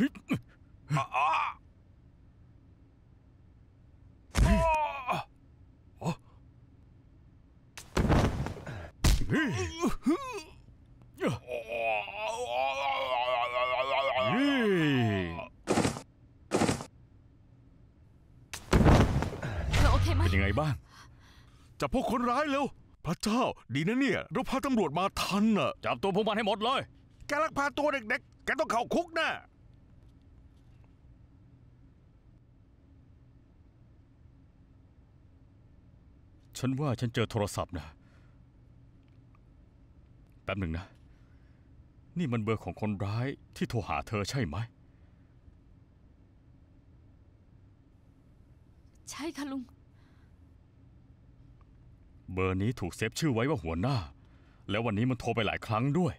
เป็นยังไงบ้าง จับพวกคนร้ายเร็ว พระเจ้า ดีนะเนี่ย เราพาตำรวจมาทันน่ะ จับตัวพวกมันให้หมดเลย แกลักพาตัวเด็กๆ แกต้องเข้าคุกน่ะฉันว่าฉันเจอโทรศัพท์นะ แป๊บหนึ่งนะ นี่มันเบอร์ของคนร้ายที่โทรหาเธอใช่ไหมใช่ค่ะลุง เบอร์นี้ถูกเซฟชื่อไว้ว่าหัวหน้า แล้ววันนี้มันโทรไปหลายครั้งด้วย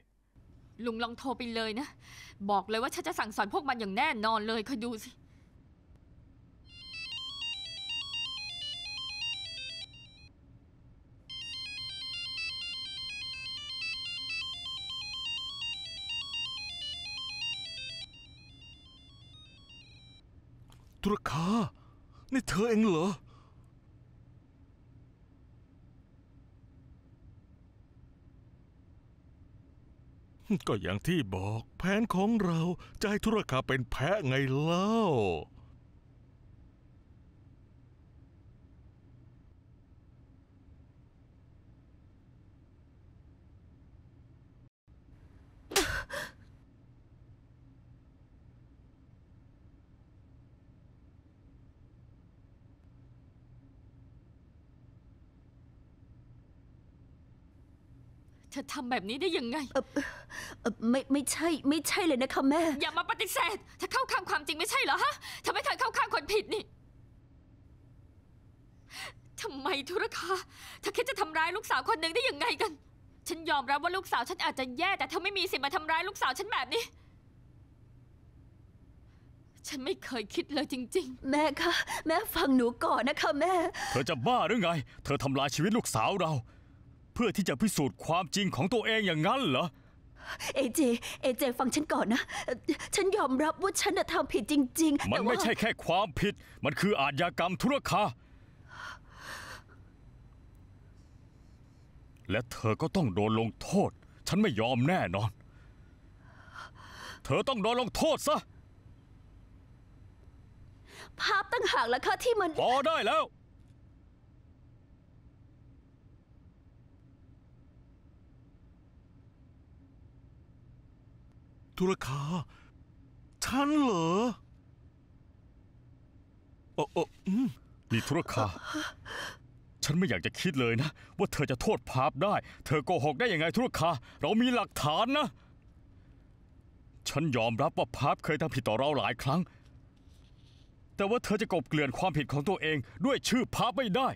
ลุงลองโทรไปเลยนะ บอกเลยว่าฉันจะสั่งสอนพวกมันอย่างแน่นอนเลย คอยดูสิตุรคานี่เธอเองเหรอ ก็อย่างที่บอกแผนของเราจะให้ธุรคาเป็นแพะไงเล่าเธอทำแบบนี้ได้ยังไงเออไม่ไม่ใช่ ไม่ใช่เลยนะคะแม่ อย่ามาปฏิเสธเธอเข้าข้างความจริงไม่ใช่เหรอฮะเธอไม่เคยเข้าข้างคนผิดนี่ ทำไมธุรคาเธอคิดจะทำร้ายลูกสาวคนหนึ่งได้ยังไงกัน ฉันยอมรับว่าลูกสาวฉันอาจจะแย่แต่เธอไม่มีสิทธิ์มาทำร้ายลูกสาวฉันแบบนี้ ฉันไม่เคยคิดเลยจริง ๆ แม่คะแม่ฟังหนูก่อนนะคะแม่ เธอจะบ้าหรือไง เธอทำลายชีวิตลูกสาวเราเพื่อที่จะพิสูจน์ความจริงของตัวเองอย่างนั้นเหรอ เอเจ เอเจ ฟังฉันก่อนนะ ฉันยอมรับว่าฉันทำผิดจริง ๆ มันไม่ใช่แค่ความผิด มันคืออาชญากรรมธุรคา และเธอก็ต้องโดนลงโทษ ฉันไม่ยอมแน่นอน เธอต้องโดนลงโทษซะ ภาพตั้งหากแล้วค่ะที่มันพอได้แล้วทุรคา ฉันเหรอโอ้โอ้อืมนี่ทุรคา ฉันไม่อยากจะคิดเลยนะ ว่าเธอจะโทษพาพได้ เธอโกหกได้ยังไงทุรคา เรามีหลักฐานนะ ฉันยอมรับว่าพาพเคยทำผิดต่อเราหลายครั้ง แต่ว่าเธอจะกบเกลื่อนความผิดของตัวเองด้วยชื่อพาพไม่ได้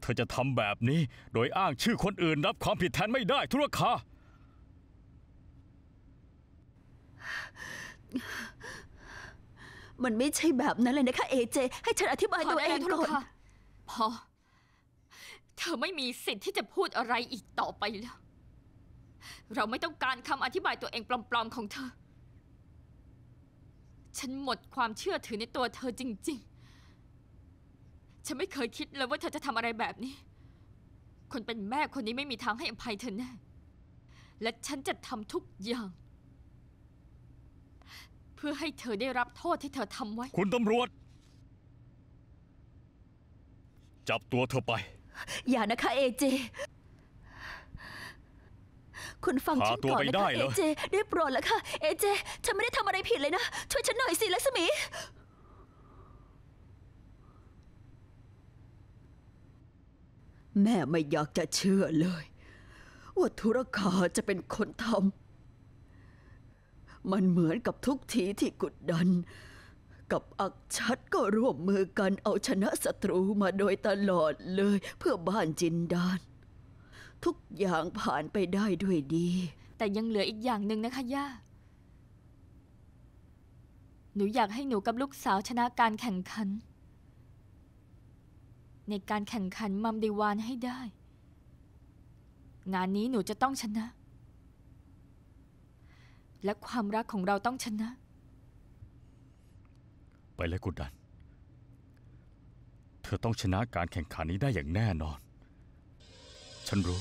เธอจะทำแบบนี้โดยอ้างชื่อคนอื่นรับความผิดแทนไม่ได้ทุรคามันไม่ใช่แบบนั้นเลยนะคะเอเจ ให้ฉันอธิบายตัวเองก่อนพอ เธอไม่มีสิทธิ์ที่จะพูดอะไรอีกต่อไปแล้วเราไม่ต้องการคำอธิบายตัวเองปลอมๆของเธอ ฉันหมดความเชื่อถือในตัวเธอจริง ๆ ฉันไม่เคยคิดเลยว่าเธอจะทำอะไรแบบนี้ คนเป็นแม่คนนี้ไม่มีทางให้อภัยเธอแน่และฉันจะทำทุกอย่างเพื่อให้เธอได้รับโทษที่เธอทำไว้ คุณตำรวจ จับตัวเธอไป อย่านะคะ เอเจ คุณฟังฉันก่อนนะคะเออเจ ได้โปรดแล้วค่ะ เอเจ ฉันไม่ได้ทำอะไรผิดเลยนะ ช่วยฉันหน่อยสิลักษมี แม่ไม่อยากจะเชื่อเลย ว่าธุรกาจะเป็นคนทำมันเหมือนกับทุกทีที่กดดัน กับอักชัดก็ร่วมมือกันเอาชนะศัตรูมาโดยตลอดเลย เพื่อบ้านจินดาน ทุกอย่างผ่านไปได้ด้วยดี แต่ยังเหลืออีกอย่างหนึ่งนะคะย่า หนูอยากให้หนูกับลูกสาวชนะการแข่งขัน ในการแข่งขันมัมดีวานให้ได้ งานนี้หนูจะต้องชนะและความรักของเราต้องชนะ ไปเลยกุดัน เธอต้องชนะการแข่งขันนี้ได้อย่างแน่นอน ฉันรู้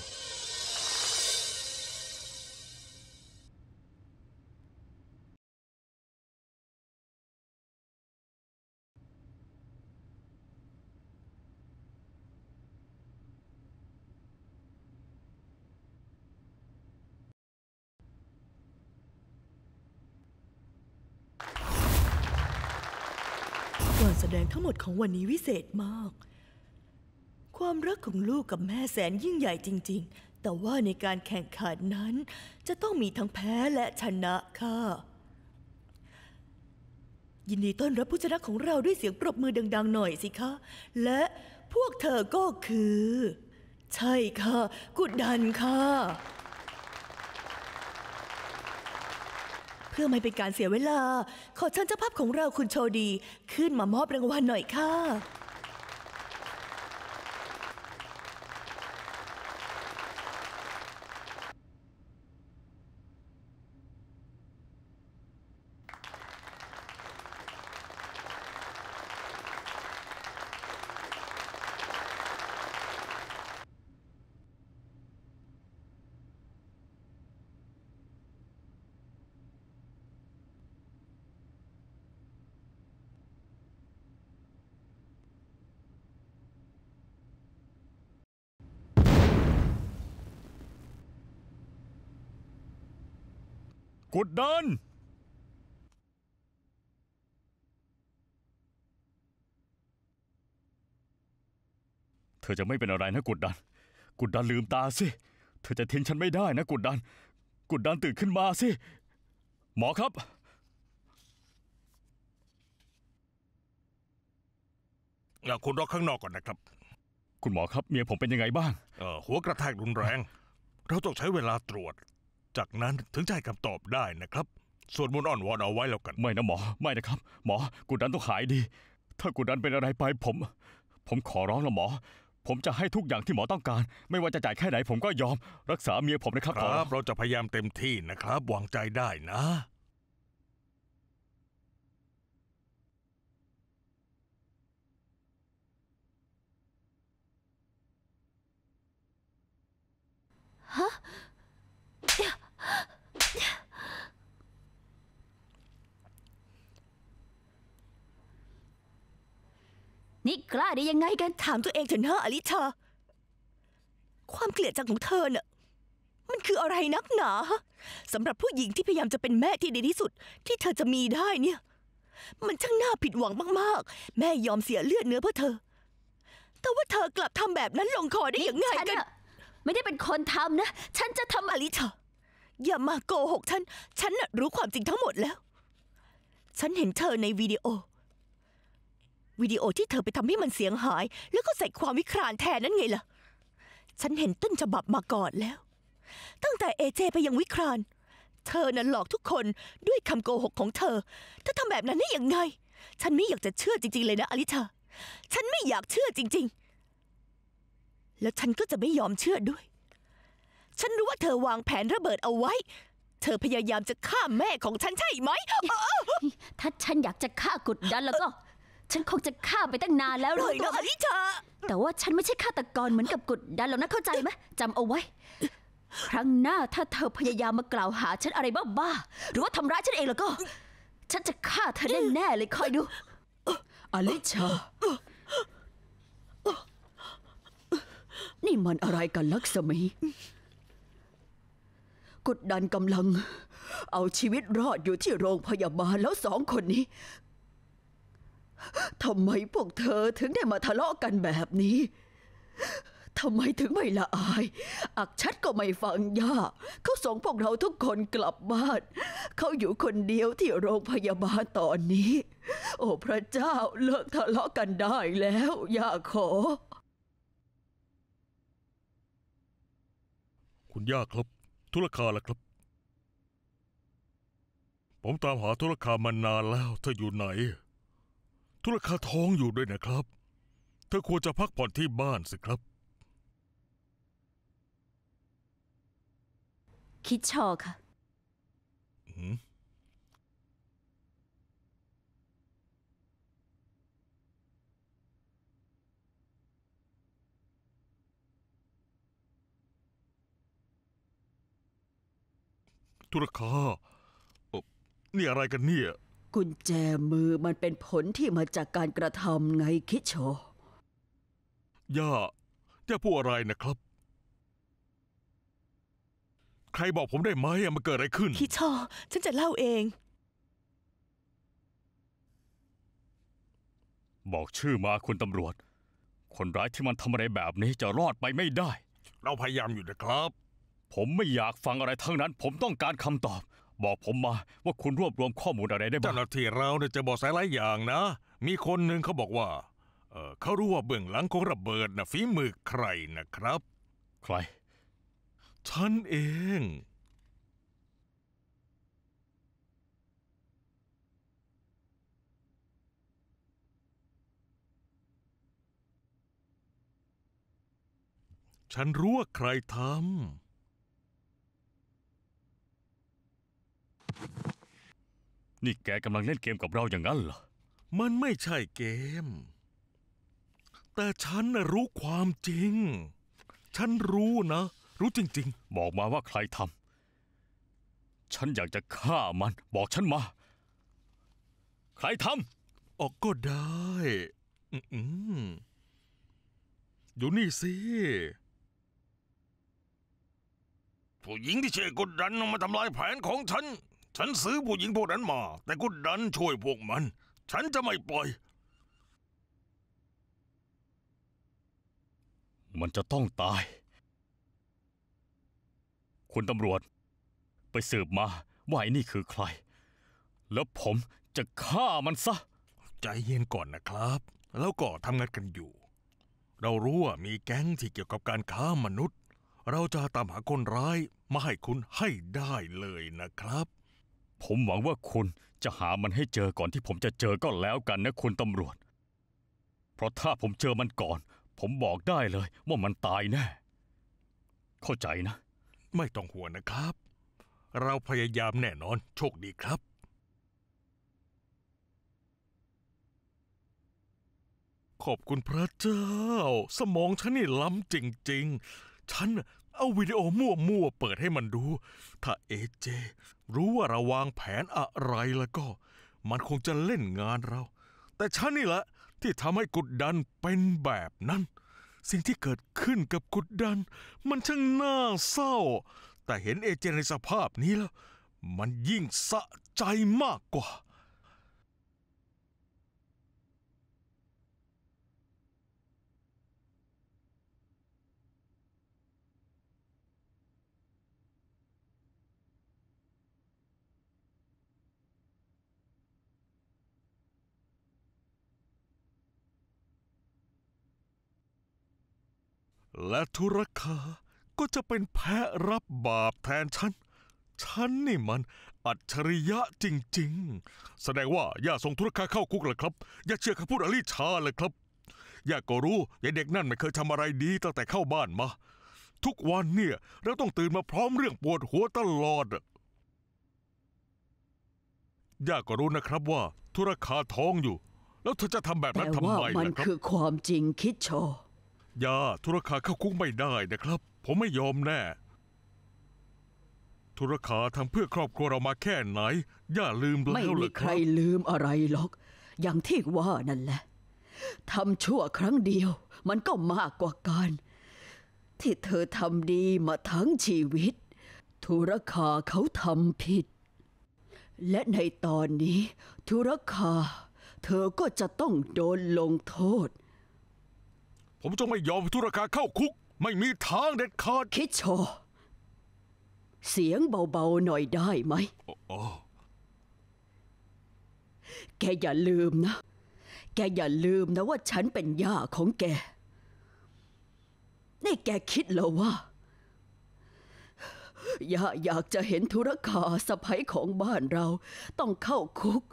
แสดงทั้งหมดของวันนี้วิเศษมาก ความรักของลูกกับแม่แสนยิ่งใหญ่จริงๆ แต่ว่าในการแข่งขันนั้นจะต้องมีทั้งแพ้และชนะค่ะ ยินดีต้อนรับผู้ชนะของเราด้วยเสียงปรบมือดังๆหน่อยสิคะ และพวกเธอก็คือ ใช่ค่ะ กุดดันค่ะพื่อไม่เป็นการเสียเวลา ขอเชิญเจ้าภาพของเราคุณโชดี ขึ้นมามอบรางวัลหน่อยค่ะกดดัน เธอจะไม่เป็นอะไรนะกดดันกดดันลืมตาสิ เธอจะทิ้งฉันไม่ได้ นะกดดันกดดันตื่นขึ้นมาสิ หมอครับอย่าคุณรอข้างนอกก่อนนะครับ คุณหมอครับเมียผมเป็นยังไงบ้าง เออหัวกระแทกรุนแรง เราต้องใช้เวลาตรวจจากนั้นถึงจะให้คำตอบได้นะครับสวดมนต์อ่อนวอนเอาไว้แล้วกันไม่นะหมอไม่นะครับ หมอกูดันต้องหายดีถ้ากูดันเป็นอะไรไปผม ผมขอร้องละหมอ ผมจะให้ทุกอย่างที่หมอต้องการ ไม่ว่าจะจ่ายแค่ไหน ผมก็ยอมรักษาเมียผมนะครับครับ เราจะพยายามเต็มที่นะครับวางใจได้นะฮะนี่กล้าได้ยังไงกัน ถามตัวเองเถอะนะอลิชาความเกลียดจากของเธอเน่ะมันคืออะไรนักหนาสำหรับผู้หญิงที่พยายามจะเป็นแม่ที่ดีที่สุด ที่เธอจะมีได้เนี่ย มันช่างน่าผิดหวังมากๆ แม่ยอมเสียเลือดเนื้อเพื่อเธอ แต่ว่าเธอกลับทำแบบนั้นลงคอได้อย่างงกันไม่ได้เป็นคนทำนะ ฉันจะทำอลิชาอย่ามาโกหกฉันฉันน่ะรู้ความจริงทั้งหมดแล้ว ฉันเห็นเธอในวิดีโอวิดีโอที่เธอไปทำให้มันเสียงหายแล้วก็ใส่ความวิครานแทนนั่นไงล่ะ ฉันเห็นต้นฉบับมาก่อนแล้ว ตั้งแต่เอเจไปยังวิครานเธอน่ะหลอกทุกคนด้วยคำโกหกของเธอ เธอทำแบบนั้นได้ยังไง ฉันไม่อยากจะเชื่อจริง ๆ เลยนะอลิชาฉันไม่อยากเชื่อจริง ๆ แล้วฉันก็จะไม่ยอมเชื่อด้วย ฉันรู้ว่าเธอวางแผนระเบิดเอาไว้ เธอพยายามจะฆ่าแม่ของฉันใช่ไหมถ้าฉันอยากจะฆ่ากุดดันแล้วก็ฉันคงจะฆ่าไปตั้งนานแล้วเลอยนะออลิชาแต่ว่าฉันไม่ใช่ฆาตกรเหมือนกับกดดันแล้วนะเข้าใจไหมจำเอาไว้ ครั้งหน้าถ้าเธอพยายามมากล่าวหาฉันอะไรบ้าๆหรือว่าทำร้ายฉันเองแล้วก็ ฉันจะฆ่าเธอแน่ๆเลยคอยดูอลิชา นี่มันอะไรกันลักษมีกดดันกำลังเอาชีวิตรอดอยู่ที่โรงพยาบาลแล้วสองคนนี้ทำไมพวกเธอถึงได้มาทะเลาะกันแบบนี้ ทำไมถึงไม่ละอาย อักชัดก็ไม่ฟังย่าเขาส่งพวกเราทุกคนกลับบ้านเขาอยู่คนเดียวที่โรงพยาบาลตอนนี้ โอ้พระเจ้าเลิกทะเลาะกันได้แล้วย่าขอ คุณย่าครับ ธุรคาล่ะครับ ผมตามหาธุรคามานานแล้วเธออยู่ไหนุรคาท้องอยู่ด้วยนะครับ เธอควรจะพักผ่อนที่บ้านสิครับ คิดชอค่ะทุรคาเนี่อะไรกันเนี่ยกุญแจมือมันเป็นผลที่มาจากการกระทำไงคิโชย่าย่าพูดอะไรนะครับ ใครบอกผมได้ไหมมันเกิดอะไรขึ้น คิชอฉันจะเล่าเอง บอกชื่อมาคุณตำรวจ คนร้ายที่มันทำอะไรแบบนี้จะรอดไปไม่ได้ เราพยายามอยู่นะครับ ผมไม่อยากฟังอะไรทั้งนั้น ผมต้องการคำตอบบอกผมมาว่าคุณรวบรวมข้อมูลอะไรได้บ้างเจ้าหน้าที่เราเนี่ยจะบอกสายหลายอย่างนะ มีคนหนึ่งเขาบอกว่าเเขารู้ว่าเบื้องหลังของระเบิดนะฝีมือใครนะครับ ใครฉันเอง ฉันรู้ว่าใครทำนี่แกกำลังเล่นเกมกับเราอย่างนั้นเหรอ มันไม่ใช่เกม แต่ฉันนะรู้ความจริง ฉันรู้นะ รู้จริง ๆ บอกมาว่าใครทำ ฉันอยากจะฆ่ามัน บอกฉันมา ใครทำ ออกก็ได้อื้อืออยู่นี่สิ ผู้หญิงที่เชอกดดันมาทำลายแผนของฉันฉันซื้อผู้หญิงพวกนั้นมา แต่กูดันช่วยพวกมัน ฉันจะไม่ปล่อย มันจะต้องตาย คุณตำรวจไปสืบมา ว่าไอ้นี่คือใคร แล้วผมจะฆ่ามันซะ ใจเย็นก่อนนะครับ แล้วก็ทำงานกันอยู่ เรารู้ว่ามีแก๊งที่เกี่ยวกับการค้ามนุษย์ เราจะตามหาคนร้ายมาให้คุณให้ได้เลยนะครับผมหวังว่าคุณจะหามันให้เจอก่อนที่ผมจะเจอก็แล้วกันนะคุณตำรวจ เพราะถ้าผมเจอมันก่อน ผมบอกได้เลยว่ามันตายแน่ เข้าใจนะ ไม่ต้องห่วงนะครับ เราพยายามแน่นอนโชคดีครับ ขอบคุณพระเจ้า สมองฉันนี่ล้ำจริงๆ ฉันเอาวิดีโอมั่วๆเปิดให้มันดู ถ้าเอเจรู้ว่าเราวางแผนอะไรแล้วก็ มันคงจะเล่นงานเรา แต่ฉันนี่แหละที่ทำให้กดดันเป็นแบบนั้น สิ่งที่เกิดขึ้นกับกดดัน มันช่างน่าเศร้า แต่เห็นเอเจนในสภาพนี้แล้ว มันยิ่งสะใจมากกว่าและธุรคาก็จะเป็นแพะรับบาปแทนฉัน ฉันนี่มันอัจฉริยะจริงๆ แสดงว่าอย่าส่งธุรคาเข้าคุกเลยครับ อย่าเชื่อคำพูดอลิชาเลยครับย่าก็รู้ยายเด็กนั่นไม่เคยทำอะไรดีตั้งแต่เข้าบ้านมา ทุกวันเนี่ยเราต้องตื่นมาพร้อมเรื่องปวดหัวตลอดย่าก็รู้นะครับว่าธุรคาท้องอยู่ แล้วเธอจะทำแบบนั้นทำไมล่ะครับแต่ว่ามันคือความจริงคิดชอยาธุรคาเข้าคุกไม่ได้นะครับ ผมไม่ยอมแน่ธุรคาทำเพื่อครอบครัวเรามาแค่ไหน อย่าลืมแล้ไม่มีใครลืมอะไรหรอก อย่างที่ว่านั่นแหละทำชั่วครั้งเดียวมันก็มากกว่าการ ที่เธอทำดีมาทั้งชีวิต ธุรคาเขาทำผิด และในตอนนี้ ธุรคาเธอก็จะต้องโดนลงโทษผมจะไม่ยอมธุรคาเข้าคุก ไม่มีทางเด็ดขาด คิดโชเสียงเบาๆหน่อยได้ไหมโอ้แกอย่าลืมนะ แกอย่าลืมนะว่าฉันเป็นย่าของแก นี่แกคิดเหรอว่าย่า อยากจะเห็นธุรกาสะพ้ยของบ้านเราต้องเข้าคุก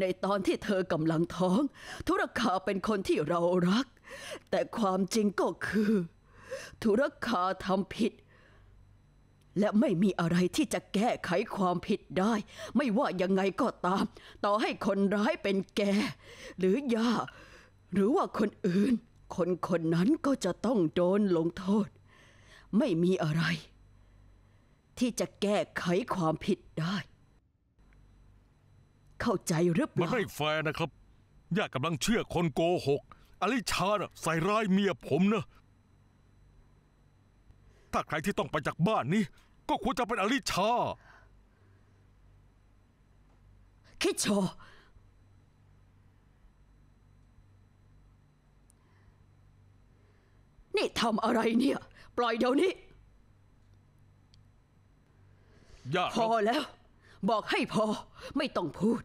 ในตอนที่เธอกำลังท้อง ธุรกาเป็นคนที่เรารักแต่ความจริงก็คือธุรคาทำผิด และไม่มีอะไรที่จะแก้ไขความผิดได้ ไม่ว่ายังไง ก็ตาม ต่อให้คนร้ายเป็นแกหรือยาหรือว่าคนอื่น คนคนนั้นก็จะต้องโดนลงโทษ ไม่มีอะไรที่จะแก้ไขความผิดได้ เข้าใจหรือเปล่ามันไม่แฟร์นะครับย่ากำลังเชื่อคนโกหกอลิชานะใส่ร้ายเมียผมนะถ้าใครที่ต้องไปจากบ้านนี้ ก็ควรจะเป็นอลิชาคิดโชนี่ทำอะไรเนี่ย ปล่อยเดี๋ยวนี้ย่พอแล้ว บอกให้พอ ไม่ต้องพูด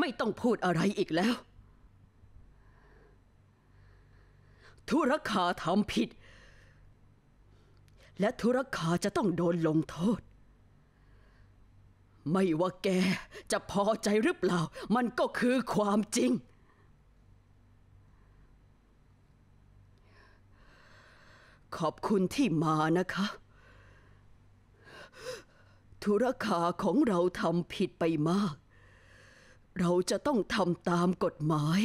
ไม่ต้องพูดอะไรอีกแล้วธุรคาทำผิด และธุรคาจะต้องโดนลงโทษ ไม่ว่าแกจะพอใจหรือเปล่า มันก็คือความจริง ขอบคุณที่มานะคะ ธุรคาของเราทำผิดไปมาก เราจะต้องทำตามกฎหมาย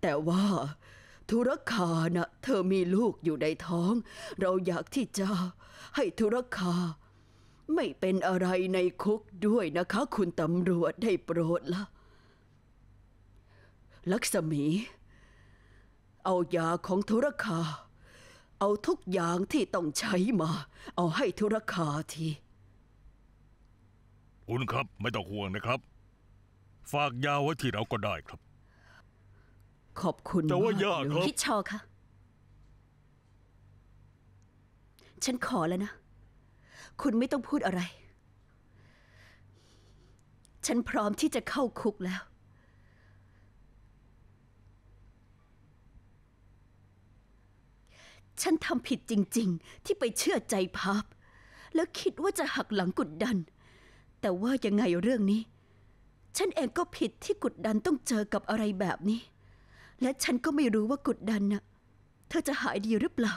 แต่ว่าธุรคานะ เธอมีลูกอยู่ในท้อง เราอยากที่จะให้ธุรคา ไม่เป็นอะไรในคุกด้วยนะคะคุณตำรวจได้โปรดละลักษมี เอายาของธุรคา เอาทุกอย่างที่ต้องใช้มาเอาให้ธุรคาที คุณครับไม่ต้องห่วงนะครับ ฝากยาไว้ที่เราก็ได้ครับขอบคุณแต่ว่ายากครับคิดชอคะ ฉันขอแล้วนะ คุณไม่ต้องพูดอะไร ฉันพร้อมที่จะเข้าคุกแล้ว ฉันทำผิดจริงๆ ที่ไปเชื่อใจพับ แล้วคิดว่าจะหักหลังกดดัน แต่ว่ายังไงเรื่องนี้ ฉันเองก็ผิดที่กดดันต้องเจอกับอะไรแบบนี้และฉันก็ไม่รู้ว่ากดดันน่ะเธอจะหายดีหรือเปล่า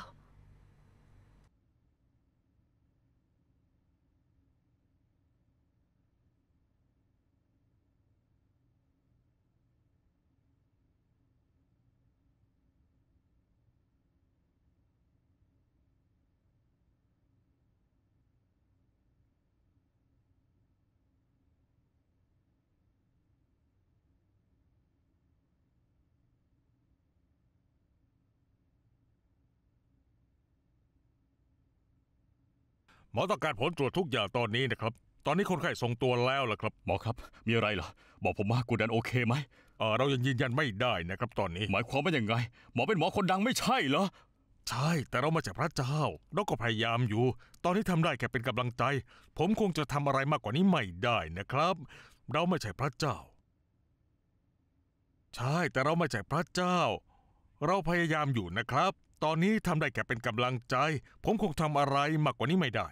หมอต้องการผลตรวจทุกอย่างตอนนี้นะครับ ตอนนี้คนไข้ทรงตัวแล้วล่ะครับหมอครับ มีอะไรเหรอบอกผมว่ากูดันโอเคไหมเออเรายังยืนยันไม่ได้นะครับ ตอนนี้ หมายความว่ายังไงหมอเป็นหมอคนดังไม่ใช่เหรอ ใช่ แต่เรามาจากพระเจ้าเราก็พยายามอยู่ ตอนนี้ทำได้แค่เป็นกำลังใจ ผมคงจะทำอะไรมากกว่านี้ไม่ได้นะครับ เราไม่ใช่พระเจ้า ใช่ แต่เราไม่ใช่พระเจ้า เราพยายามอยู่นะครับ ตอนนี้ทำได้แค่เป็นกำลังใจ ผมคงทำอะไรมากกว่านี้ไม่ได้